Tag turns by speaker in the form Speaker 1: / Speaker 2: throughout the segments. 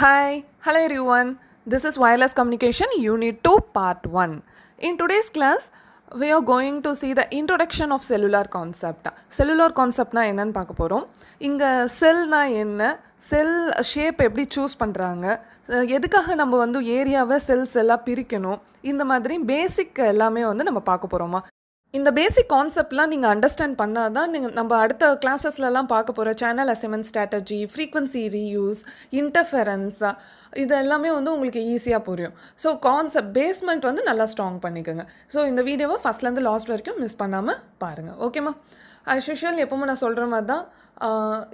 Speaker 1: Hi, hello everyone. This is Wireless Communication Unit 2 Part 1. In today's class, we are going to see the introduction of cellular concept. Cellular conceptனா என்னன்னு பார்க்க போகிறோம் இங்கே செல்னா என்ன செல் shape எப்படி choose பண்ணுறாங்க எதுக்காக நம்ம வந்து ஏரியாவை செல் செல்லாக பிரிக்கணும் இந்த மாதிரி பேசிக் எல்லாமே வந்து நம்ம பார்க்க போகிறோமா இந்த பேசிக் கான்செப்ட்லாம் நீங்கள் அண்டர்ஸ்டாண்ட் பண்ணால் தான் நீங்கள் நம்ம அடுத்த கிளாஸஸ்லலாம் பார்க்க போகிற channel assignment strategy frequency reuse interference இது எல்லாமே வந்து உங்களுக்கு ஈஸியாக புரியும் ஸோ கான்செப்ட் பேஸ்மெண்ட் வந்து நல்லா ஸ்ட்ராங் பண்ணிக்கோங்க ஸோ இந்த வீடியோவை ஃபஸ்ட்லேருந்து லாஸ்ட் வரைக்கும் மிஸ் பண்ணாமல் பாருங்கள் ஓகேம்மா அஸ் யூஷுவல் எப்பவும் நான் சொல்கிற மாதிரி தான்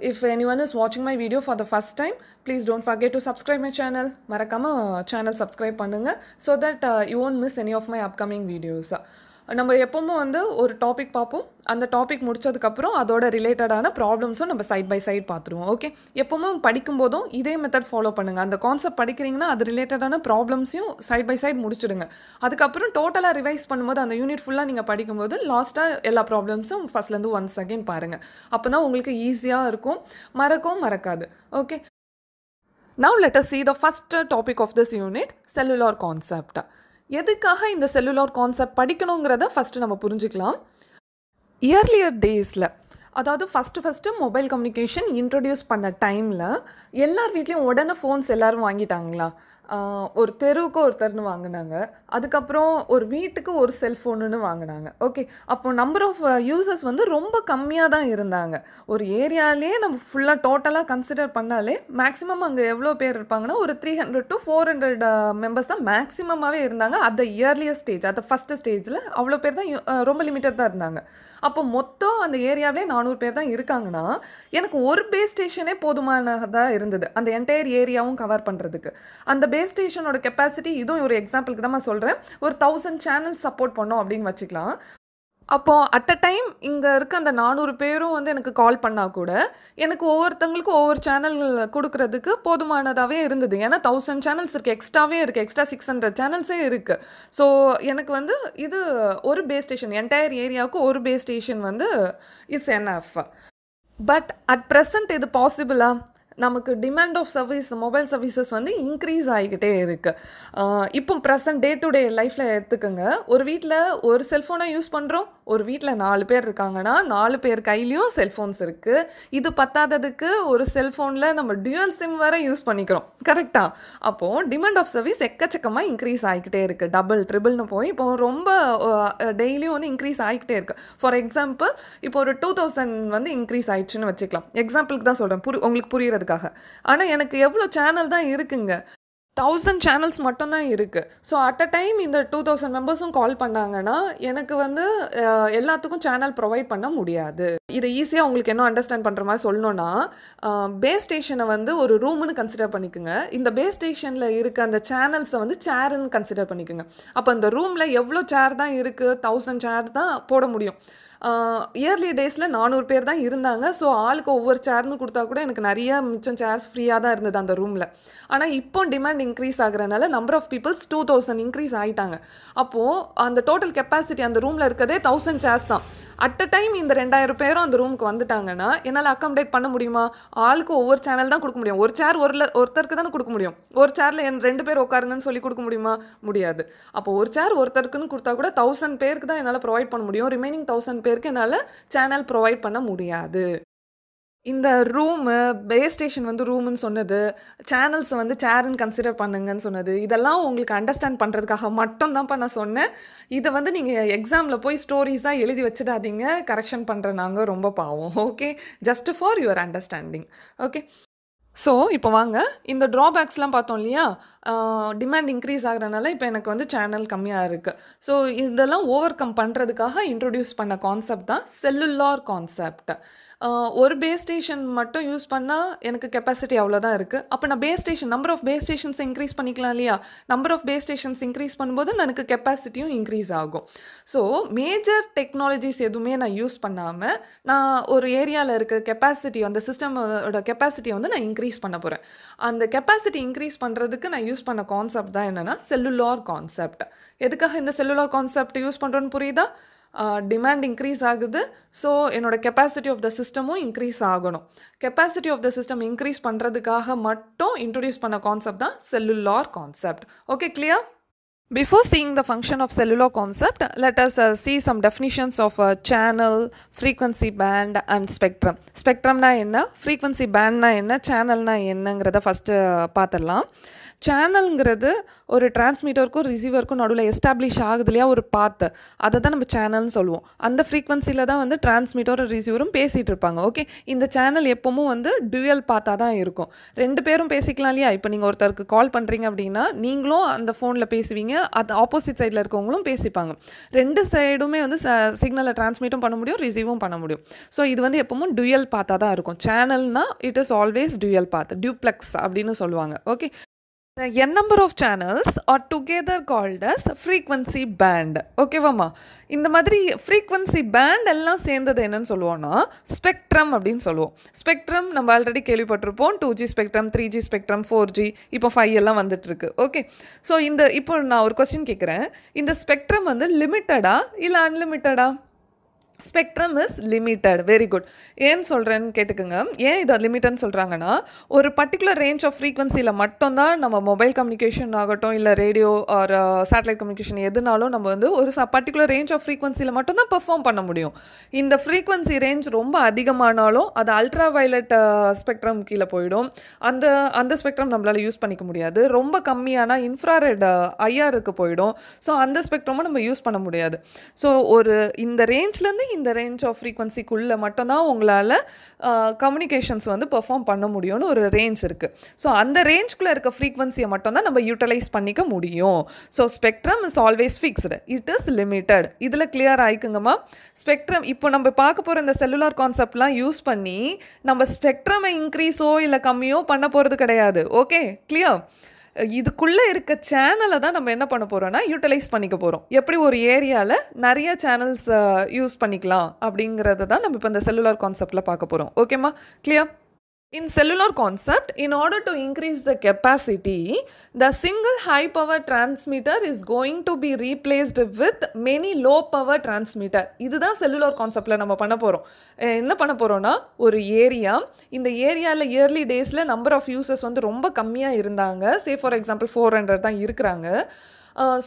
Speaker 1: இஃப் எனி ஒன் இஸ் வாட்சிங் my video for the first time please don't forget to subscribe my channel மறக்காமல் சேனல் சப்ஸ்கிரைப் பண்ணுங்கள் so that you won't miss any of my upcoming வீடியோஸாக நம்ம எப்போவுமே வந்து ஒரு டாபிக் பார்ப்போம் அந்த டாபிக் முடித்ததுக்கப்புறம் அதோட ரிலேட்டடான ப்ராப்ளம்ஸும் நம்ம சைட் பை சைட் பார்த்துருவோம் ஓகே எப்போவுமே படிக்கும்போதும் இதே மெத்தட் ஃபாலோ பண்ணுங்கள் அந்த கான்செப்ட் படிக்கிறீங்கன்னா அது ரிலேட்டடான ப்ராப்ளம்ஸையும் சைட் பை சைட் முடிச்சுடுங்க அதுக்கப்புறம் டோட்டலாக ரிவைஸ் பண்ணும்போது அந்த யூனிட் ஃபுல்லாக நீங்கள் படிக்கும்போது லாஸ்ட்டாக எல்லா ப்ராப்ளம்ஸும் ஃபஸ்ட்லேருந்து ஒன்ஸ் செகண்ட் பாருங்கள் அப்போ தான் உங்களுக்கு ஈஸியாக இருக்கும் மறக்கவும் மறக்காது okay now let us see the first topic of this unit cellular concept எதுக்காக இந்த செல்லுலார் கான்செப்ட் படிக்கணுங்கிறத ஃபஸ்ட்டு நம்ம புரிஞ்சுக்கலாம் இயர்லியர் டேஸில் அதாவது first first mobile communication introduce பண்ண டைமில் எல்லார் வீட்லேயும் உடனே ஃபோன்ஸ் எல்லோரும் வாங்கிட்டாங்களா ஒரு தெருவுக்கு ஒருத்தர்னு வாங்கினாங்க அதுக்கப்புறம் ஒரு வீட்டுக்கு ஒரு செல்ஃபோனுன்னு வாங்கினாங்க ஓகே அப்போ நம்பர் ஆஃப் யூசர்ஸ் வந்து ரொம்ப கம்மியாக தான் இருந்தாங்க ஒரு ஏரியாலே நம்ம ஃபுல்லாக டோட்டலாக கன்சிடர் பண்ணாலே மேக்ஸிமம் அங்கே எவ்வளோ பேர் இருப்பாங்கன்னா ஒரு three hundred to four hundred members தான் மேக்ஸிமமாகவே இருந்தாங்க அந்த இயர்லியஸ்ட் இயர்லியர் ஸ்டேஜ் அந்த ஃபஸ்ட் ஃபஸ்ட்டு ஸ்டேஜில் அவ்வளோ பேர் தான் ரொம்ப லிமிட்டட் தான் இருந்தாங்க அப்போ மொத்தம் அந்த ஏரியாவிலே நானூறு பேர் தான் இருக்காங்கன்னா எனக்கு ஒரு பேஸ் ஸ்டேஷனே போதுமானதாக இருந்தது அந்த என்டையர் ஏரியாவும் கவர் பண்ணுறதுக்கு அந்த பேஸ் ஸ்டேஷனோட கெப்பாசிட்டி இதுவும் ஒரு எக்ஸாம்பிளுக்கு தான் சொல்கிறேன் ஒரு தௌசண்ட் சேனல் சப்போர்ட் பண்ணோம் அப்படின்னு வச்சுக்கலாம் அப்போது அட் அ டைம் இங்கே இருக்க அந்த நானூறு பேரும் வந்து எனக்கு கால் பண்ணால் கூட எனக்கு ஒவ்வொருத்தங்களுக்கும் ஒவ்வொரு சேனல் கொடுக்கறதுக்கு போதுமானதாகவே இருந்தது ஏன்னா தௌசண்ட் சேனல்ஸ் இருக்குது எக்ஸ்ட்ராவே இருக்குது எக்ஸ்ட்ரா சிக்ஸ் ஹண்ட்ரட் சேனல்ஸே இருக்குது ஸோ எனக்கு வந்து இது ஒரு பே ஸ்டேஷன் என்டையர் ஏரியாவுக்கு ஒரு பே ஸ்டேஷன் வந்து is enough but at present இது பாசிபிளா நமக்கு demand of service mobile services வந்து இன்க்ரீஸ் ஆகிக்கிட்டே இருக்குது இப்போ ப்ரெசன்ட் டே டு டே லைஃப்பில் எடுத்துக்கோங்க ஒரு வீட்டில் ஒரு செல்ஃபோனை யூஸ் பண்ணுறோம் ஒரு வீட்டில் நாலு பேர் இருக்காங்கன்னா நாலு பேர் கையிலையும் செல்ஃபோன்ஸ் இருக்குது இது பத்தாததுக்கு ஒரு செல்ஃபோனில் நம்ம டியூயல் சிம் வர யூஸ் பண்ணிக்கிறோம் கரெக்டாக அப்போது டிமாண்ட் ஆஃப் சர்வீஸ் எக்கச்சக்கமாக இன்க்ரீஸ் ஆகிக்கிட்டே இருக்குது டபுள் ட்ரிபிள்னு போய் இப்போ ரொம்ப டெய்லியும் வந்து இன்க்ரீஸ் ஆகிக்கிட்டே இருக்குது ஃபார் எக்ஸாம்பிள் இப்போ ஒரு டூ தௌசண்ட் வந்து இன்க்ரீஸ் ஆகிடுச்சுன்னு வச்சுக்கலாம் எக்ஸாம்பிளுக்கு தான் சொல்கிறேன் புரி உங்களுக்கு புரியுறது பண்ணுறதுக்காக ஆனால் எனக்கு எவ்வளோ சேனல் தான் இருக்குங்க தௌசண்ட் சேனல்ஸ் மட்டும்தான் இருக்குது ஸோ அட் அ டைம் இந்த டூ தௌசண்ட் மெம்பர்ஸும் கால் பண்ணாங்கன்னா எனக்கு வந்து எல்லாத்துக்கும் சேனல் ப்ரொவைட் பண்ண முடியாது இதை ஈஸியாக உங்களுக்கு என்ன அண்டர்ஸ்டாண்ட் பண்ணுற மாதிரி சொல்லணுன்னா பேஸ் ஸ்டேஷனை வந்து ஒரு ரூம்னு கன்சிடர் பண்ணிக்கோங்க இந்த பேஸ் ஸ்டேஷனில் இருக்க அந்த சேனல்ஸை வந்து சேருன்னு கன்சிடர் பண்ணிக்கோங்க அப்போ அந்த ரூமில் எவ்வளோ சேர் தான் இருக்குது தௌசண்ட் சேர் தான் போட முடியும் இயர்லி டேஸில் நானூறு பேர் தான் இருந்தாங்க ஸோ ஆளுக்கு ஒவ்வொரு சேர்னு கொடுத்தா கூட எனக்கு நிறைய மிச்சம் சேர்ஸ் ஃப்ரீயாக தான் இருந்தது அந்த ரூமில் ஆனால் இப்போ டிமாண்ட் இன்க்ரீஸ் ஆகிறனால number of peoples two thousand increase ஆகிட்டாங்க அப்போது அந்த டோட்டல் கெப்பாசிட்டி அந்த ரூமில் இருக்கதே தௌசண்ட் சேர்ஸ் தான் அட் அ டைம் இந்த ரெண்டாயிரம் பேரும் அந்த ரூமுக்கு வந்துட்டாங்கன்னா என்னால் அக்காமடேட் பண்ண முடியுமா ஆளுக்கு ஒவ்வொரு சேனல் தான் கொடுக்க முடியும் ஒரு சேர் ஒரு ஒருத்தருக்கு தானே கொடுக்க முடியும் ஒரு சேரில் என் ரெண்டு பேர் உட்காருங்கன்னு சொல்லி கொடுக்க முடியுமா முடியாது அப்போ ஒரு சேர் ஒருத்தருக்குன்னு கொடுத்தா கூட தௌசண்ட் பேருக்கு தான் என்னால் ப்ரொவைட் பண்ண முடியும் ரிமைனிங் தௌசண்ட் பேருக்கு என்னால் சேனல் ப்ரொவைட் பண்ண முடியாது இந்த ரூமு பேஸ் ஸ்டேஷன் வந்து ரூம்னு சொன்னது சேனல்ஸை வந்து சேர்னு கன்சிடர் பண்ணுங்கன்னு சொன்னது இதெல்லாம் உங்களுக்கு அண்டர்ஸ்டாண்ட் பண்ணுறதுக்காக மட்டும் தான்ப்பா நான் சொன்னேன் இதை வந்து நீங்கள் எக்ஸாமில் போய் ஸ்டோரிஸாக எழுதி வச்சிடாதீங்க கரெக்ஷன் பண்ணுற நாங்கள் ரொம்ப பாவம் okay just for your understanding okay so இப்போ வாங்க இந்த ட்ராபேக்ஸ்லாம் பார்த்தோம் இல்லையா டிமாண்ட் இன்க்ரீஸ் ஆகிறனால இப்போ எனக்கு வந்து சேனல் கம்மியாக இருக்குது ஸோ இதெல்லாம் ஓவர் கம் பண்ணுறதுக்காக இன்ட்ரொடியூஸ் பண்ண கான்செப்ட் தான் செல்லுலார் கான்செப்ட் ஒரு பேஸ் ஸ்டேஷன் மட்டும் யூஸ் பண்ணால் எனக்கு கெப்பாசிட்டி அவ்வளோதான் இருக்குது அப்போ நான் base station number of base stations increase பண்ணிக்கலாம் இல்லையா number of base stations increase பண்ணும்போது எனக்கு கெப்பாசிட்டியும் இன்க்ரீஸ் ஆகும் ஸோ மேஜர் டெக்னாலஜிஸ் எதுவுமே நான் யூஸ் பண்ணாமல் நான் ஒரு ஏரியாவில் இருக்க கெப்பாசிட்டி அந்த சிஸ்டமோட கெப்பாசிட்டியை வந்து நான் இன்க்ரீஸ் பண்ண போகிறேன் அந்த கெப்பாசிட்டி இன்க்ரீஸ் பண்ணுறதுக்கு நான் யூஸ் பண்ண கான்செப்ட் தான் என்னென்னா செல்லுலார் கான்செப்ட் எதுக்காக இந்த செல்லுலார் கான்செப்ட் யூஸ் பண்ணுறோன்னு புரியுதா டிமாண்ட் இன்க்ரீஸ் ஆகுது ஸோ என்னோட கெப்பாசிட்டி ஆஃப் த சிஸ்டமும் இன்க்ரீஸ் ஆகணும் capacity of the system increase பண்ணுறதுக்காக மட்டும் இன்ட்ரடியூஸ் பண்ண கான்செப்ட் தான் cellular concept okay clear before seeing the function of cellular concept let us see some definitions of a channel frequency band and spectrum ஸ்பெக்ட்ரம்னா என்ன frequency பேண்ட்னா என்ன சேனல்னா என்னங்கிறத first uh, பார்த்துடலாம் சேனல்ங்கிறது ஒரு டிரான்ஸ்மீட்டருக்கும் ரிசீவருக்கும் நடுவில் எஸ்டாப்ளிஷ் ஆகுது இல்லையா ஒரு பாத்து அதை தான் நம்ம சேனல்னு சொல்லுவோம் அந்த ஃப்ரீக்வன்சியில் தான் வந்து டிரான்ஸ்மீட்டரும் ரிசீவரும் பேசிகிட்டு இருப்பாங்க ஓகே இந்த சேனல் எப்போவும் வந்து டுயல் பார்த்தா தான் இருக்கும் ரெண்டு பேரும் பேசிக்கலாம் இல்லையா இப்போ நீங்கள் ஒருத்தருக்கு கால் பண்ணுறீங்க அப்படின்னா நீங்களும் அந்த ஃபோனில் பேசுவீங்க அது ஆப்போசிட் சைடில் இருக்கவங்களும் பேசிப்பாங்க ரெண்டு சைடுமே வந்து சிக்னலை டிரான்ஸ்மிட்டும் பண்ண முடியும் ரிசீவும் பண்ண முடியும் ஸோ இது வந்து எப்பவும் டுயல் பார்த்தா தான் இருக்கும் சேனல்னால் இட் இஸ் ஆல்வேஸ் டுயல் பார்த்து டியூப்ளெக்ஸ் அப்படின்னு சொல்லுவாங்க okay N number of channels are together called as frequency band ஓகேவாம்மா இந்த மாதிரி ஃப்ரீக்வன்சி பேண்ட் எல்லாம் சேர்ந்தது என்னன்னு சொல்லுவோம்னா ஸ்பெக்ட்ரம் அப்படின்னு சொல்லுவோம் ஸ்பெக்ட்ரம் நம்ம ஆல்ரெடி கேள்விப்பட்டிருப்போம் two G spectrum three G spectrum four G இப்போ ஃபைவ் எல்லாம் வந்துட்டுருக்கு ஓகே ஸோ இந்த இப்போ நான் ஒரு கொஸ்டின் கேட்குறேன் இந்த ஸ்பெக்ட்ரம் வந்து லிமிட்டடா இல்லை அன்லிமிட்டடா spectrum is limited very good ஏன் சொல்கிறேன்னு கேட்டுக்குங்க ஏன் இதை லிமிட்டட்னு சொல்கிறாங்கன்னா ஒரு பர்டிகுலர் ரேஞ்ச் ஆஃப் ஃப்ரீக்வன்சியில் மட்டும்தான் நம்ம மொபைல் கம்யூனிகேஷன் ஆகட்டும் இல்லை ரேடியோ ஆர் சேட்டலைட் கம்யூனிகேஷன் எதுனாலும் நம்ம வந்து ஒரு ச பர்டிகுலர் ரேஞ்ச் ஆஃப் ஃப்ரீக்வன்சியில் மட்டும்தான் பர்ஃபார்ம் பண்ண முடியும் இந்த ஃப்ரீக்வன்சி ரேஞ்ச் ரொம்ப அதிகமானாலும் அது அல்ட்ரா வயலட் ஸ்பெக்ட்ரம் கீழே போயிடும் அந்த அந்த ஸ்பெக்ட்ரம் நம்மளால் யூஸ் பண்ணிக்க முடியாது ரொம்ப கம்மியான இன்ஃப்ராரெட் ஐஆருக்கு uh, போயிடும் ஸோ அந்த ஸ்பெக்ட்ரமும் நம்ம யூஸ் பண்ண முடியாது ஸோ ஒரு இந்த ரேஞ்ச்லேருந்து இந்த ரேஞ்ச் ஆஃப் ஃப்ரீக்வன்சிக்குள்ளே மட்டும்தான் உங்களால் கம்யூனிகேஷன்ஸ் வந்து பெர்ஃபார்ம் பண்ண முடியும்னு ஒரு ரேஞ்ச் இருக்குது ஸோ அந்த ரேஞ்ச்குள்ளே இருக்க ஃப்ரீக்வன்சியை மட்டும்தான் நம்ம யூட்டிலைஸ் பண்ணிக்க முடியும் so spectrum is always fixed it is limited இதில் கிளியர் ஆகிக்குங்கம்மா ஸ்பெக்ட்ரம் இப்போ நம்ம பார்க்க போகிற இந்த செல்லுலார் கான்செப்ட்லாம் யூஸ் பண்ணி நம்ம ஸ்பெக்ட்ரமை இன்க்ரீஸோ இல்லை கம்மியோ பண்ண போகிறது கிடையாது ஓகே கிளியர் இதுக்குள்ளே இருக்க சேனலை தான் நம்ம என்ன பண்ண போகிறோம்னா யூட்டிலைஸ் பண்ணிக்க போகிறோம் எப்படி ஒரு ஏரியாவில் நிறைய சேனல்ஸ் யூஸ் பண்ணிக்கலாம் அப்படிங்கிறத தான் நம்ம இப்போ இந்த செல்லுலார் கான்செப்டில் பார்க்க போகிறோம் ஓகேம்மா clear In cellular concept, in order to increase the capacity, the single high power transmitter is going to be replaced with many low power transmitter. இதுதான் செல்லுலர் கான்செப்டில் நம்ம பண்ண போகிறோம் என்ன பண்ண போகிறோன்னா ஒரு ஏரியா இந்த ஏரியாவில் இயர்லி டேஸில் நம்பர் ஆஃப் யூசர்ஸ் வந்து ரொம்ப கம்மியாக இருந்தாங்க say for example four hundred தான் இருக்கிறாங்க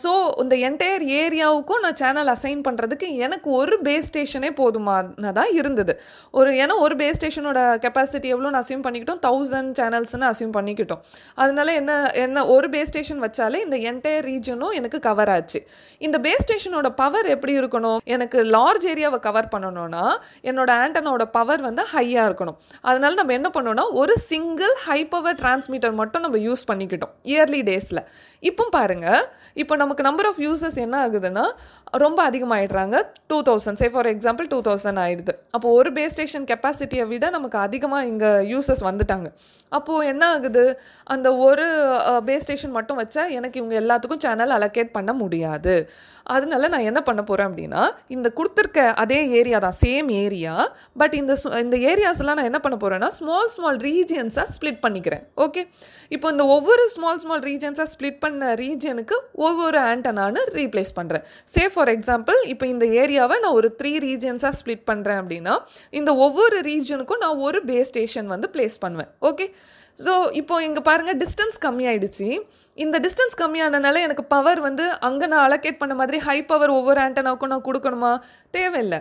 Speaker 1: ஸோ இந்த என்டையர் ஏரியாவுக்கும் நான் சேனல் அசைன் பண்ணுறதுக்கு எனக்கு ஒரு பேஸ் ஸ்டேஷனே போதுமானதாக இருந்தது ஒரு ஏன்னா ஒரு பேஸ் ஸ்டேஷனோட கெப்பாசிட்டி எவ்வளோ நான் அசியூம் பண்ணிக்கிட்டோம் தௌசண்ட் சேனல்ஸ்னு அசியூம் பண்ணிக்கிட்டோம் அதனால என்ன என்ன ஒரு பேஸ் ஸ்டேஷன் வச்சாலே இந்த என்டையர் ரீஜனும் எனக்கு கவர் ஆச்சு இந்த பேஸ் ஸ்டேஷனோட பவர் எப்படி இருக்கணும் எனக்கு லார்ஜ் ஏரியாவை கவர் பண்ணணும்னா என்னோட ஆண்டனோட பவர் வந்து ஹையாக இருக்கணும் அதனால நம்ம என்ன பண்ணோம்னா ஒரு சிங்கிள் ஹை பவர் டிரான்ஸ்மீட்டர் மட்டும் நம்ம யூஸ் பண்ணிக்கிட்டோம் இயர்லி டேஸில் இப்போ பாருங்கள் இப்போ நமக்கு நம்பர் ஆஃப் யூசர்ஸ் என்ன ஆகுதுன்னா ரொம்ப அதிகமாகிடுறாங்க two thousand say for example two thousand ஆகிடுது அப்போ ஒரு பேஸ் ஸ்டேஷன் கெப்பாசிட்டியை விட நமக்கு அதிகமாக இங்கே யூசர்ஸ் வந்துட்டாங்க அப்போது என்ன ஆகுது அந்த ஒரு பேஸ் ஸ்டேஷன் மட்டும் வச்சா எனக்கு இவங்க எல்லாத்துக்கும் சேனல் அலோகேட் பண்ண முடியாது அதனால நான் என்ன பண்ண போகிறேன் அப்படின்னா இந்த கொடுத்துருக்க அதே ஏரியா தான் சேம் ஏரியா பட் இந்த இந்த ஏரியாஸ்லாம் நான் என்ன பண்ண போகிறேன்னா ஸ்மால் ஸ்மால் ரீஜியன்ஸாக ஸ்ப்ளிட் பண்ணிக்கிறேன் ஓகே இப்போ இந்த ஒவ்வொரு ஸ்மால் ஸ்மால் ரீஜியன்ஸாக ஸ்ப்ளிட் பண்ண ரீஜியனுக்கு ஒவ்வொரு ஆண்டனானு ரீப்ளேஸ் பண்ணுறேன் சே ஃபார் எக்ஸாம்பிள் இப்போ இந்த ஏரியாவை நான் ஒரு த்ரீ ரீஜியன்ஸாக ஸ்ப்ளிட் பண்ணுறேன் அப்படின்னா இந்த ஒவ்வொரு ரீஜனுக்கும் நான் ஒரு பேஸ் ஸ்டேஷன் வந்து பிளேஸ் பண்ணுவேன் ஓகே ஸோ இப்போ இங்கே பாருங்கள் டிஸ்டன்ஸ் கம்மியாயிடுச்சு இந்த டிஸ்டன்ஸ் கம்மியானனால எனக்கு பவர் வந்து அங்கே நான் அலோகேட் பண்ண மாதிரி ஹை பவர் ஒவ்வொரு ஆண்டனாவுக்கும் நான் கொடுக்கணுமா தேவையில்லை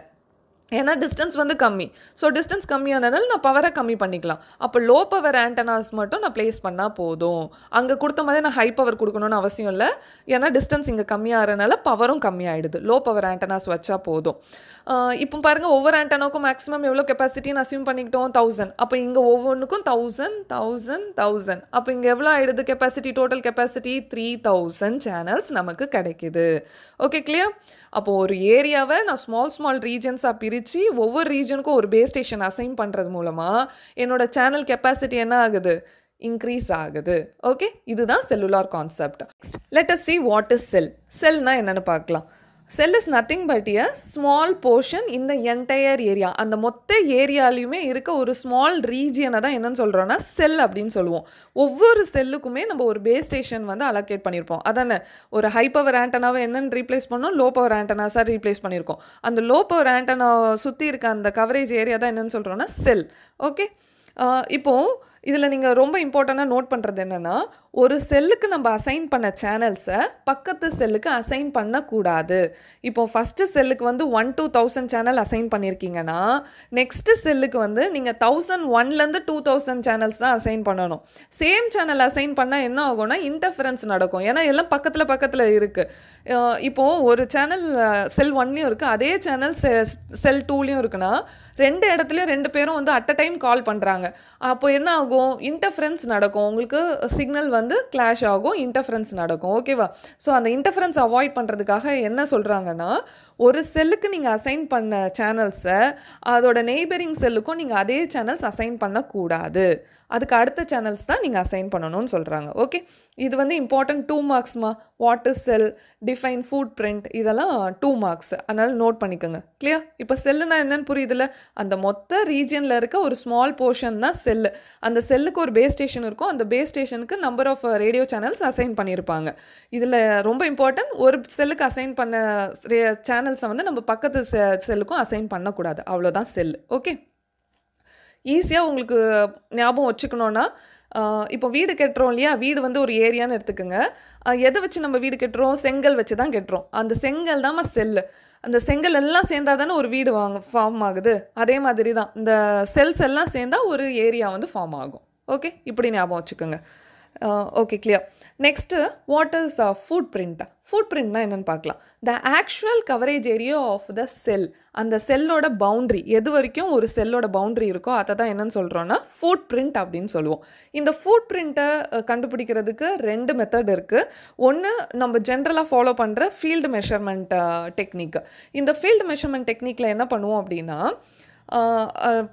Speaker 1: ஏன்னா டிஸ்டன்ஸ் வந்து கம்மி ஸோ டிஸ்டன்ஸ் கம்மியானதால் நான் பவரை கம்மி பண்ணிக்கலாம் அப்போ லோ பவர் ஆண்டனாஸ் மட்டும் நான் ப்ளேஸ் பண்ணால் போதும் அங்கே கொடுத்த மாதிரி நான் ஹை பவர் கொடுக்கணும்னு அவசியம் இல்லை ஏன்னா டிஸ்டன்ஸ் இங்கே கம்மியாகிறனால பவரும் கம்மியாயிடுது லோ பவர் ஆண்டனாஸ் வச்சா போதும் இப்போ பாருங்கள் ஒவ்வொரு ஆண்டனாவுக்கும் மேக்ஸிமம் எவ்வளோ கெப்பாசிட்டின்னு அசியூம் பண்ணிக்கிட்டோம் தௌசண்ட் அப்போ இங்கே ஒவ்வொன்றுக்கும் தௌசண்ட் தௌசண்ட் தௌசண்ட் அப்போ இங்கே எவ்வளோ ஆகிடுது capacity total capacity three thousand channels நமக்கு கிடைக்கிது ஓகே கிளியர் அப்போது ஒரு ஏரியாவை நான் ஸ்மால் ஸ்மால் ரீஜன்ஸாக பிரி பிரித்து ஒவ்வொரு ரீஜனுக்கும் ஒரு பேஸ் ஸ்டேஷன் அசைன் பண்ணுறது மூலமாக என்னோடய சேனல் கெப்பாசிட்டி என்ன ஆகுது இன்க்ரீஸ் ஆகுது ஓகே இதுதான் cellular concept let us see what is cell செல்னால் என்னென்னு பார்க்கலாம் cell is nothing but a small portion இந்த என்டையர் ஏரியா அந்த மொத்த ஏரியாலையுமே இருக்க ஒரு ஸ்மால் ரீஜியனை தான் என்னன்னு சொல்கிறோன்னா செல் அப்படின்னு சொல்லுவோம் ஒவ்வொரு செல்லுக்குமே நம்ம ஒரு பேஸ் ஸ்டேஷன் வந்து அலோகேட் பண்ணியிருப்போம் அதானே ஒரு ஹை பவர் ஆண்டனாவை என்னென்னு ரீப்ளேஸ் பண்ணோம் லோ பவர் ஆண்டனாஸாக ரீப்ளேஸ் பண்ணியிருக்கோம் அந்த லோ பவர் ஆண்டனா சுற்றி இருக்க அந்த கவரேஜ் ஏரியா தான் என்னென்னு சொல்கிறோன்னா செல் ஓகே இப்போது இதில் நீங்கள் ரொம்ப இம்பார்ட்டண்ட்டாக நோட் பண்ணுறது என்னென்னா ஒரு செல்லுக்கு நம்ம அசைன் பண்ண சேனல்ஸை பக்கத்து செல்லுக்கு அசைன் பண்ணக்கூடாது இப்போது ஃபஸ்ட்டு செல்லுக்கு வந்து one two thousand channel assign பண்ணியிருக்கீங்கன்னா நெக்ஸ்ட்டு செல்லுக்கு வந்து நீங்கள் தௌசண்ட் ஒன்லேருந்து டூ தௌசண்ட் சேனல்ஸ் தான் அசைன் பண்ணணும் சேம் சேனல் அசைன் பண்ணால் என்ன ஆகும்னா இன்டர்ஃபரன்ஸ் நடக்கும் ஏன்னா எல்லாம் பக்கத்தில் பக்கத்தில் இருக்குது இப்போது ஒரு சேனல் செல் ஒன்லேயும் இருக்குது அதே சேனல் செ செல் டூலேயும் இருக்குன்னா ரெண்டு இடத்துலையும் ரெண்டு பேரும் வந்து அட் அ டைம் கால் பண்ணுறாங்க அப்போ என்ன ஆகும் நடக்கும் இன்டர்ஃபரன்ஸ் நடக்கும் உங்களுக்கு சிக்னல் வந்து கிளாஷ் ஆகும் இன்டர்ஃபரன்ஸ் நடக்கும் ஓகேவா ஸோ அந்த இன்டர்ஃபரன்ஸ் அவாய்ட் பண்ணுறதுக்காக என்ன சொல்கிறாங்கன்னா ஒரு செல்லுக்கு நீங்கள் அசைன் பண்ண சேனல்ஸை அதோட நெய்பரிங் செல்லுக்கும் நீங்கள் அதே சேனல்ஸ் அசைன் பண்ணக்கூடாது அதுக்கு அடுத்த சேனல்ஸ் தான் நீங்கள் அசைன் பண்ணணும்னு சொல்கிறாங்க ஓகே இது வந்து இம்பார்ட்டன்ட் டூ மார்க்ஸ்மா water cell define footprint இதெல்லாம் டூ மார்க்ஸ் அதனால் நோட் பண்ணிக்கோங்க கிளியர் இப்போ செல்லுனா என்னென்னு புரியுதுல அந்த மொத்த ரீஜியனில் இருக்க ஒரு ஸ்மால் போர்ஷன் தான் செல்லு அந்த செல்லுக்கு ஒரு பேஸ் ஸ்டேஷன் இருக்கும் அந்த பேஸ் ஸ்டேஷனுக்கு number of radio channels assign பண்ணியிருப்பாங்க இதில் ரொம்ப இம்பார்ட்டன்ட் ஒரு செல்லுக்கு அசைன் பண்ண சேனல்ஸை வந்து நம்ம பக்கத்து செல்லுக்கும் அசைன் பண்ணக்கூடாது அவ்வளோதான் செல் ஓகே ஈஸியாக உங்களுக்கு ஞாபகம் வச்சுக்கணுன்னா இப்போ வீடு கட்டுறோம் இல்லையா வீடு வந்து ஒரு ஏரியான்னு எடுத்துக்கோங்க எதை வச்சு நம்ம வீடு கட்டுறோம் செங்கல் வச்சு தான் கட்டுறோம் அந்த செங்கல் தான் செல்லு அந்த செங்கல் எல்லாம் சேர்ந்தா தானே ஒரு வீடு வாங்க ஃபார்ம் ஆகுது அதே மாதிரி தான் இந்த செல்ஸ் எல்லாம் சேர்ந்தா ஒரு ஏரியா வந்து ஃபார்ம் ஆகும் ஓகே இப்படி ஞாபகம் வச்சுக்கோங்க okay clear next what is footprint ஃபுட் பிரிண்ட்னா என்னென்னு பார்க்கலாம் the actual coverage area of the cell அந்த செல்லோட பவுண்ட்ரி எது வரைக்கும் ஒரு செல்லோட பவுண்ட்ரி இருக்கோ அதை தான் என்னென்னு சொல்கிறோன்னா ஃபுட் பிரிண்ட் அப்படின்னு சொல்லுவோம் இந்த ஃபுட் பிரிண்ட்டை கண்டுபிடிக்கிறதுக்கு ரெண்டு மெத்தட் இருக்குது ஒன்று நம்ம ஜென்ரலாக ஃபாலோ பண்ணுற ஃபீல்டு மெஷர்மெண்ட் டெக்னிக் இந்த ஃபீல்டு மெஷர்மெண்ட் டெக்னிக்கில் என்ன பண்ணுவோம் அப்படின்னா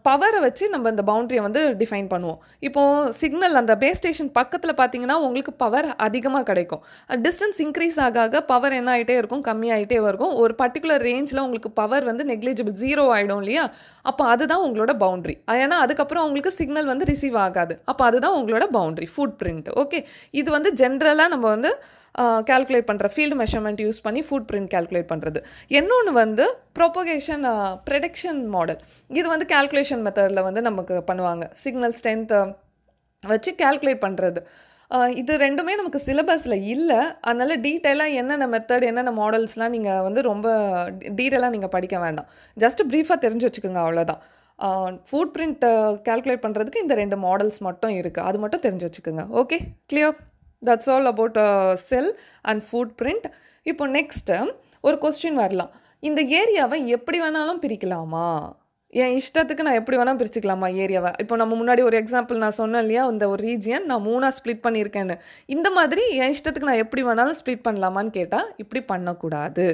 Speaker 1: பவரை வச்சு நம்ம இந்த பவுண்ட்ரியை வந்து டிஃபைன் பண்ணுவோம் இப்போது சிக்னல் அந்த பேஸ் ஸ்டேஷன் பக்கத்தில் பார்த்தீங்கன்னா உங்களுக்கு பவர் அதிகமாக கிடைக்கும் டிஸ்டன்ஸ் இன்க்ரீஸ் ஆக ஆக பவர் என்ன ஆகிட்டே இருக்கும் கம்மியாகிட்டே இருக்கும் ஒரு பர்டிகுலர் ரேஞ்சில் உங்களுக்கு பவர் வந்து நெக்லிஜிபிள் ஜீரோ ஆகிடும் இல்லையா அப்போ அதுதான் உங்களோட பவுண்ட்ரி ஏன்னா அதுக்கப்புறம் உங்களுக்கு சிக்னல் வந்து ரிசீவ் ஆகாது அப்போ அதுதான் உங்களோட பவுண்ட்ரி ஃபுட் பிரிண்ட் ஓகே இது வந்து ஜென்ரலாக நம்ம வந்து கால்குலேட் பண்ணுற ஃபீல்டு மெஷர்மெண்ட் யூஸ் பண்ணி ஃபுட் பிரிண்ட் கால்குலேட் பண்ணுறது இன்னொன்று வந்து ப்ரொபகேஷன் ப்ரெடிக்ஷன் மாடல் இது வந்து கால்குலேஷன் மெத்தடில் வந்து நமக்கு பண்ணுவாங்க சிக்னல் ஸ்ட்ரென்த்தை வச்சு கால்குலேட் பண்ணுறது இது ரெண்டுமே நமக்கு சிலபஸில் இல்லை அதனால் டீட்டெயிலாக என்னென்ன மெத்தட் என்னென்ன மாடல்ஸ்லாம் நீங்கள் வந்து ரொம்ப டீட்டெயிலாக நீங்கள் படிக்க வேண்டாம் ஜஸ்ட் ப்ரீஃபாக தெரிஞ்சு வச்சுக்கோங்க அவ்வளோதான் ஃபுட் பிரிண்ட்டை கால்குலேட் பண்ணுறதுக்கு இந்த ரெண்டு மாடல்ஸ் மட்டும் இருக்குது அது மட்டும் தெரிஞ்சு வச்சுக்கோங்க okay clear that's all about cell and footprint இப்போ நெக்ஸ்ட்டு ஒரு கொஸ்டின் வரலாம் இந்த ஏரியாவை எப்படி வேணாலும் பிரிக்கலாமா என் இஷ்டத்துக்கு நான் எப்படி வேணால் பிரிச்சுக்கலாமா ஏரியாவை இப்போ நம்ம முன்னாடி ஒரு எக்ஸாம்பிள் நான் சொன்னேன் இல்லையா இந்த ஒரு ரீஜியன் நான் மூணாக ஸ்ப்ளிட் பண்ணியிருக்கேன்னு இந்த மாதிரி என் இஷ்டத்துக்கு நான் எப்படி வேணாலும் ஸ்ப்ளிட் பண்ணலாமான்னு கேட்டால் இப்படி பண்ணக்கூடாது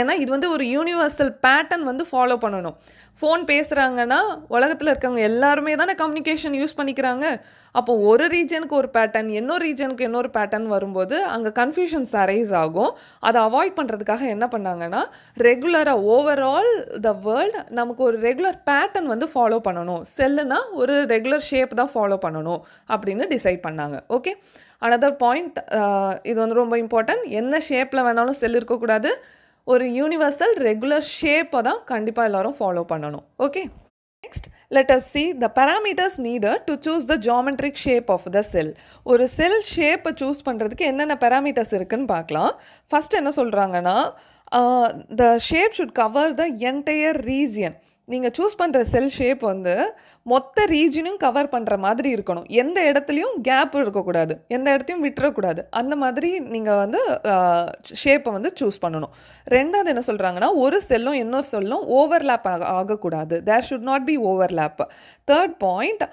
Speaker 1: ஏன்னா இது வந்து ஒரு யூனிவர்சல் பேட்டர்ன் வந்து ஃபாலோ பண்ணணும் ஃபோன் பேசுகிறாங்கன்னா உலகத்தில் இருக்கவங்க எல்லாருமே தானே கம்யூனிகேஷன் யூஸ் பண்ணிக்கிறாங்க அப்போ ஒரு ரீஜனுக்கு ஒரு பேட்டர்ன் இன்னொரு ரீஜனுக்கு இன்னொரு பேட்டர்ன் வரும்போது அங்கே கன்ஃபியூஷன்ஸ் அரைஸ் ஆகும் அதை அவாய்ட் பண்ணுறதுக்காக என்ன பண்ணாங்கன்னா ரெகுலராக ஓவரால் த வேர்ல்டு நமக்கு ஒரு ரெகுலர் பேட்டர்ன் வந்து ஃபாலோ பண்ணணும் செல்லுனா ஒரு ரெகுலர் ஷேப் தான் ஃபாலோ பண்ணணும் அப்படின்னு டிசைட் பண்ணாங்க ஓகே அனதர் பாயிண்ட் இது வந்து ரொம்ப இம்பார்ட்டன்ட் என்ன ஷேப்பில் வேணாலும் செல் இருக்கக்கூடாது ஒரு யூனிவர்சல் ரெகுலர் ஷேப்பை தான் கண்டிப்பாக எல்லோரும் ஃபாலோ பண்ணணும் okay next let us see the parameters needed to choose the geometric shape of the cell ஒரு செல் ஷேப்பை சூஸ் பண்ணுறதுக்கு என்னென்ன பேராமீட்டர்ஸ் இருக்குன்னு பார்க்கலாம் ஃபஸ்ட் என்ன சொல்கிறாங்கன்னா the shape should cover the entire region நீங்கள் சூஸ் பண்ணுற செல் ஷேப் வந்து மொத்த ரீஜனும் கவர் பண்ணுற மாதிரி இருக்கணும் எந்த இடத்துலையும் கேப் இருக்கக்கூடாது எந்த இடத்தையும் விட்டுறக்கூடாது அந்த மாதிரி நீங்கள் வந்து ஷேப்பை வந்து சூஸ் பண்ணணும் ரெண்டாவது என்ன சொல்கிறாங்கன்னா ஒரு செல்லும் இன்னொரு செல்லும் ஓவர்லேப் ஆகக்கூடாது there should not be overlap third point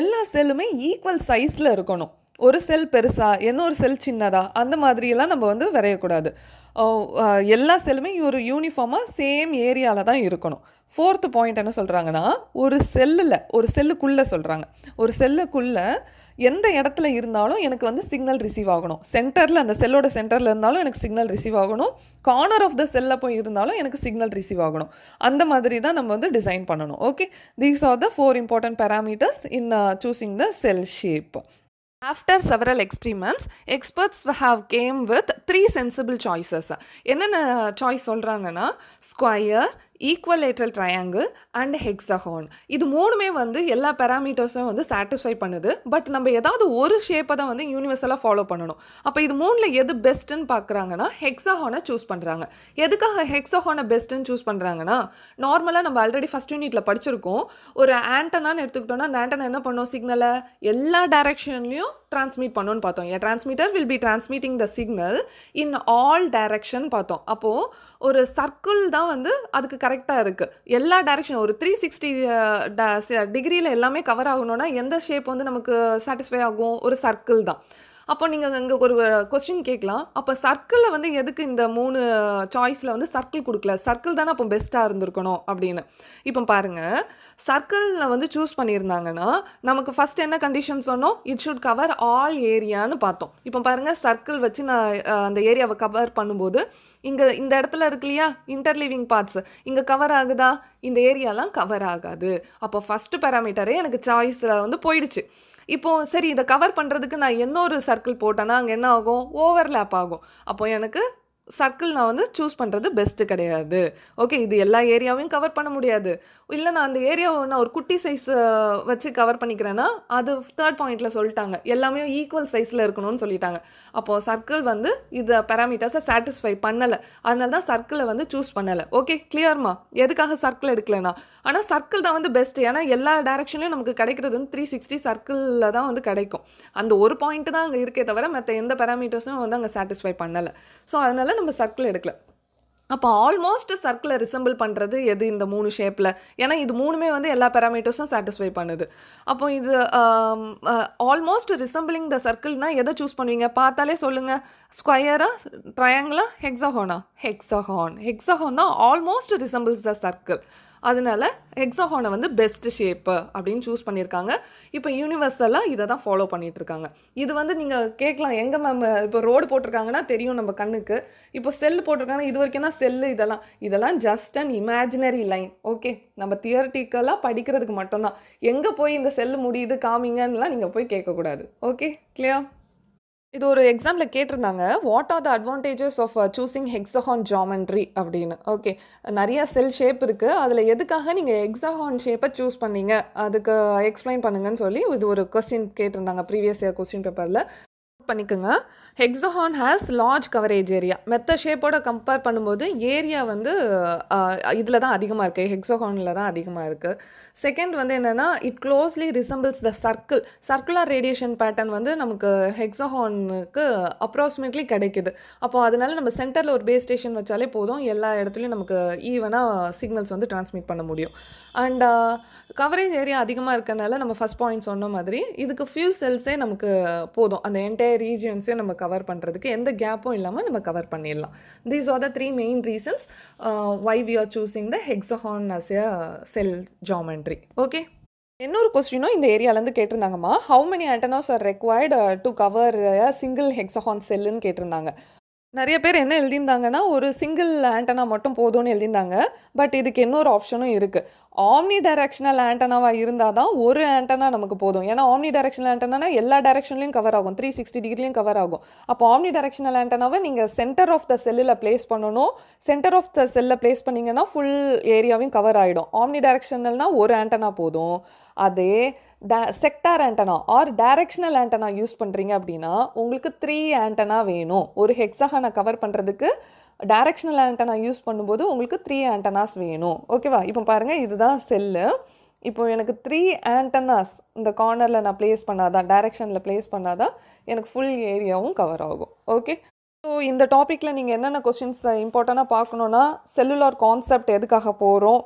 Speaker 1: எல்லா செல்லுமே ஈக்குவல் சைஸில் இருக்கணும் ஒரு செல் பெருசாக இன்னொரு செல் சின்னதாக அந்த மாதிரியெல்லாம் நம்ம வந்து வரையக்கூடாது எல்லா செல்லுமே ஒரு யூனிஃபார்மாக சேம் ஏரியாவில் தான் இருக்கணும் ஃபோர்த்து பாயிண்ட் என்ன சொல்கிறாங்கன்னா ஒரு செல்லில் ஒரு செல்லுக்குள்ளே சொல்கிறாங்க ஒரு செல்லுக்குள்ளே எந்த இடத்துல இருந்தாலும் எனக்கு வந்து சிக்னல் ரிசீவ் ஆகணும் சென்டரில் அந்த செல்லோட சென்டரில் இருந்தாலும் எனக்கு சிக்னல் ரிசீவ் ஆகணும் கார்னர் ஆஃப் த செல்லில் போய் இருந்தாலும் எனக்கு சிக்னல் ரிசீவ் ஆகணும் அந்த மாதிரி தான் நம்ம வந்து டிசைன் பண்ணணும் okay these are the four important parameters in choosing the cell shape after several experiments experts have came with three sensible choices என்னென்ன சாய்ஸ் சொல்கிறாங்கன்னா square equilateral triangle and hexagon இது மூணுமே வந்து எல்லா பேராமீட்டர்ஸும் வந்து சாட்டிஸ்ஃபை பண்ணுது பட் நம்ம ஏதாவது ஒரு ஷேப்பை தான் வந்து யூனிவர்சலாக ஃபாலோ பண்ணணும் அப்போ இது மூணில் எது பெஸ்ட்டுன்னு பார்க்குறாங்கன்னா ஹெக்ஸஹானை சூஸ் பண்ணுறாங்க எதுக்காக ஹெக்ஸஹானை பெஸ்ட்டுன்னு சூஸ் பண்ணுறாங்கன்னா நார்மலாக நம்ம ஆல்ரெடி ஃபஸ்ட் யூனிட்டில் படிச்சிருக்கோம் ஒரு ஆண்டனான்னு எடுத்துக்கிட்டோன்னா அந்த ஆண்டனா என்ன பண்ணும் சிக்னலை எல்லா டைரக்ஷன்லையும் ட்ரான்ஸ்மிட் பண்ணோன்னு பார்த்தோம் a transmitter will be transmitting the signal in all direction பார்த்தோம் அப்போது ஒரு சர்க்கிள் தான் வந்து அதுக்கு கரெக்டாக இருக்குது எல்லா டேரெக்ஷன் ஒரு த்ரீ சிக்ஸ்டி டிகிரியில் எல்லாமே கவர் ஆகணும்னா எந்த ஷேப் வந்து நமக்கு சாட்டிஸ்ஃபை ஆகும் ஒரு சர்க்கிள் தான் அப்போ நீங்கள் அங்கே ஒரு கொஸ்டின் கேட்கலாம் அப்போ சர்க்கிளில் வந்து எதுக்கு இந்த மூணு சாய்ஸில் வந்து சர்க்கிள் கொடுக்கல சர்க்கிள் தானே அப்போ பெஸ்ட்டாக இருந்திருக்கணும் அப்படின்னு இப்போ பாருங்கள் சர்க்கிளில் வந்து சூஸ் பண்ணியிருந்தாங்கன்னா நமக்கு ஃபஸ்ட் என்ன கண்டிஷன் சொன்னோம் இட் ஷுட் கவர் ஆல் ஏரியான்னு பார்த்தோம் இப்போ பாருங்கள் சர்க்கிள் வச்சு நான் அந்த ஏரியாவை கவர் பண்ணும்போது இங்கே இந்த இடத்துல இருக்கு இல்லையா இன்டர்லிவிங் பார்ட்ஸ் இங்கே கவர் ஆகுதா இந்த ஏரியாலாம் கவர் ஆகாது அப்போ ஃபஸ்ட்டு பேராமீட்டரே எனக்கு சாய்ஸில் வந்து போயிடுச்சு இப்போது சரி இதை கவர் பண்ணுறதுக்கு நான் இன்னொரு சர்க்கிள் போட்டேன்னா அங்கே என்ன ஆகும் ஓவர்லேப் ஆகும் அப்போ எனக்கு சர்க்கிள் நான் வந்து சூஸ் பண்ணுறது பெஸ்ட்டு கிடையாது ஓகே இது எல்லா ஏரியாவையும் கவர் பண்ண முடியாது இல்லை நான் அந்த ஏரியாவை நான் ஒரு குட்டி சைஸ் வச்சு கவர் பண்ணிக்கிறேன்னா அது தேர்ட் பாயிண்ட்டில் சொல்லிட்டாங்க எல்லாமே ஈக்குவல் சைஸில் இருக்கணும்னு சொல்லிட்டாங்க அப்போது சர்க்கிள் வந்து இதை பேராமீட்டர்ஸை சாட்டிஸ்ஃபை பண்ணலை அதனால தான் சர்க்கிளை வந்து சூஸ் பண்ணலை ஓகே கிளியர்மா எதுக்காக சர்க்கிள் எடுக்கலைனா ஆனால் சர்க்கிள் தான் வந்து பெஸ்ட்டு ஏன்னா எல்லா டேரக்ஷன்லையும் நமக்கு கிடைக்கிறது வந்து த்ரீ சிக்ஸ்டி சர்க்கிளில் தான் வந்து கிடைக்கும் அந்த ஒரு பாயிண்ட் தான் அங்கே இருக்கே தவிர மற்ற எந்த பேராமீட்டர்ஸும் வந்து அங்கே சாட்டிஸ்ஃபை பண்ணலை ஸோ அதனால் நம்ம சர்க்கிள் எடுக்கல அப்போ ஆல்மோஸ்ட் சர்க்கிளை ரிசம்பிள் பண்ணுறது எது இந்த மூணு ஷேப்பில் ஏன்னா இது மூணுமே வந்து எல்லா பேராமீட்டர்ஸும் சாட்டிஸ்ஃபை பண்ணுது அப்போ இது ஆல்மோஸ்ட் ரிசம்பிளிங் த சர்க்கிள்னால் எதை சூஸ் பண்ணுவீங்க பார்த்தாலே சொல்லுங்கள் ஸ்கொயரா ட்ரையாங்கிளா ஹெக்ஸாகோனா ஹெக்ஸாஹான் ஹெக்ஸாஹான் தான் ஆல்மோஸ்ட் ரிசம்பிள்ஸ் த சர்க்கிள் அதனால ஹெக்ஸாஹானை வந்து பெஸ்ட் ஷேப்பு அப்படின்னு சூஸ் பண்ணியிருக்காங்க இப்போ யூனிவர்சலாக இதை தான் ஃபாலோ பண்ணிகிட்ருக்காங்க இது வந்து நீங்கள் கேட்கலாம் எங்கே மேம் இப்போ ரோடு போட்டிருக்காங்கன்னா தெரியும் நம்ம கண்ணுக்கு இப்போ செல் போட்டிருக்காங்கன்னா இது வரைக்கும் தான் செல்லு இதெல்லாம் இதெல்லாம் just and imaginary line okay நம்ம தியரட்டிக்கலாக படிக்கிறதுக்கு மட்டும்தான் எங்கே போய் இந்த செல் முடியுது காமிங்கன்னெலாம் நீங்கள் போய் கேட்கக்கூடாது ஓகே கிளியர் இது ஒரு எக்ஸாமில் கேட்டிருந்தாங்க what are the advantages of choosing hexagon geometry அப்படின்னு ஓகே நிறையா செல் ஷேப் இருக்குது அதில் எதுக்காக நீங்கள் ஹெக்ஸஹான் ஷேப்பை சூஸ் பண்ணீங்க அதுக்கு எக்ஸ்பிளைன் பண்ணுங்கன்னு சொல்லி இது ஒரு கொஸ்டின் கேட்டிருந்தாங்க ப்ரீவியஸ் இயர் கொஸ்டின் பேப்பரில் பண்ணிக்கோங்க hexagon has large coverage area மெத்த ஷேப்போட கம்பேர் பண்ணும்போது ஏரியா வந்து இதில் தான் அதிகமாக இருக்குது ஹெக்ஸோஹானில் தான் அதிகமாக இருக்குது செகண்ட் வந்து என்னென்னா it closely resembles the circle circular radiation pattern வந்து நமக்கு ஹெக்ஸோஹானுக்கு அப்ராக்சிமேட்லி கிடைக்குது அப்போது அதனால நம்ம சென்டரில் ஒரு பேஸ் ஸ்டேஷன் வச்சாலே போதும் எல்லா இடத்துலையும் நமக்கு ஈவனாக சிக்னல்ஸ் வந்து டிரான்ஸ்மிட் பண்ண முடியும் அண்ட் கவரேஜ் ஏரியா அதிகமாக இருக்கனால நம்ம ஃபஸ்ட் பாயிண்ட் சொன்ன மாதிரி இதுக்கு ஃபியூ செல்ஸே நமக்கு போதும் அந்த என்டையர் ரீஜியன்ஸையும் நம்ம கவர் பண்ணுறதுக்கு எந்த கேப்பும் இல்லாமல் நம்ம கவர் பண்ணிடலாம் these are the three main reasons why we are choosing the hexagon as a cell geometry okay இன்னொரு கொஸ்டினும் இந்த ஏரியாலேருந்து கேட்டிருந்தாங்கம்மா how many antennas are required to cover a single hexagon செல்லுன்னு கேட்டிருந்தாங்க நிறைய பேர் என்ன எழுதியிருந்தாங்கன்னா ஒரு சிங்கிள் ஆண்டனா மட்டும் போதும்னு எழுதியிருந்தாங்க பட் இதுக்கு இன்னொரு ஆப்ஷனும் இருக்குது ஆம்னி டைரக்ஷனல் ஆண்டனாவாக இருந்தால் தான் ஒரு ஆண்டனா நமக்கு போதும் ஏன்னா ஆம்னி டைரக்ஷனல் ஆண்டனா எல்லா டேரக்ஷன்லையும் கவர் ஆகும் த்ரீ சிக்ஸ்டி டிகிரிலையும் கவர் ஆகும் அப்போ ஆம்னி டைரக்ஷனல் ஆண்டனாவை நீங்கள் சென்டர் ஆஃப் த செல்லில் பிளேஸ் பண்ணணும் சென்டர் ஆஃப் த செல்லில் பிளேஸ் பண்ணிங்கன்னா ஃபுல் ஏரியாவையும் கவர் ஆகிடும் ஆம்னி டைரக்ஷனல்னால் ஒரு ஆண்டனா போதும் அதே sector antenna or directional antenna use பண்ணுறீங்க அப்படின்னா உங்களுக்கு த்ரீ ஆண்டனா வேணும் ஒரு ஹெக்ஸாக நான் கவர் பண்ணுறதுக்கு டைரெக்ஷனல் ஆண்டனா யூஸ் பண்ணும்போது உங்களுக்கு த்ரீ ஆண்டனாஸ் வேணும் ஓகேவா இப்போ பாருங்கள் இதுதான் செல்லு இப்போ எனக்கு த்ரீ ஆண்டனாஸ் இந்த கார்னரில் நான் ப்ளேஸ் பண்ணாதான் டைரெக்ஷனில் ப்ளேஸ் பண்ணாதான் எனக்கு ஃபுல் ஏரியாவும் கவர் ஆகும் ஓகே ஸோ இந்த டாப்பிக்கில் நீங்கள் என்னென்ன கொஷின்ஸ் இம்பார்ட்டண்ட்டாக பார்க்கணுன்னா செல்லுலார் கான்செப்ட் எதுக்காக போகிறோம்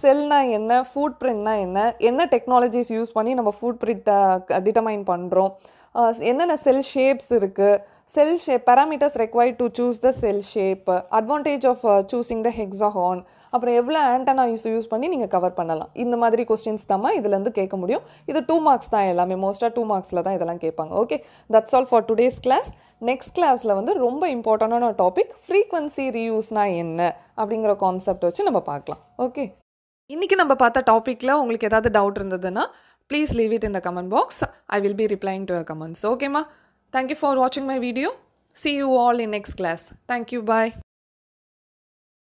Speaker 1: செல்னா என்ன ஃபுட் பிரிண்ட்னா என்ன என்ன டெக்னாலஜிஸ் யூஸ் பண்ணி நம்ம ஃபுட் பிரிண்ட்டை டிட்டர்மைன் பண்ணுறோம் என்னென்ன செல் ஷேப்ஸ் இருக்குது cell shape parameters required to choose the cell shape advantage of choosing the hexagon அப்புறம் எவ்வளோ ஆண்டனா யூஸ் யூஸ் பண்ணி நீங்கள் கவர் பண்ணலாம் இந்த மாதிரி கொஸ்டின்ஸ் தான் இதுலேருந்து கேட்க முடியும் இது டூ மார்க்ஸ் தான் எல்லாமே மோஸ்ட்டாக டூ மார்க்ஸில் தான் இதெல்லாம் கேட்பாங்க okay that's all for today's class next கிளாஸில் வந்து ரொம்ப இம்பார்ட்டண்டான டாபிக் ஃப்ரீக்வன்சி ரீயூஸ்னால் என்ன அப்படிங்கிற கான்செப்ட் வச்சு நம்ம பார்க்கலாம் ஓகே இன்றைக்கி நம்ம பார்த்த டாப்பிக்கில் உங்களுக்கு ஏதாவது டவுட் இருந்ததுன்னா ப்ளீஸ் லீவ் இட் இந்த comment box I will be replying to comments ஓகேம்மா தேங்க்யூ ஃபார் வாட்சிங் my video see you all in next class thank you bye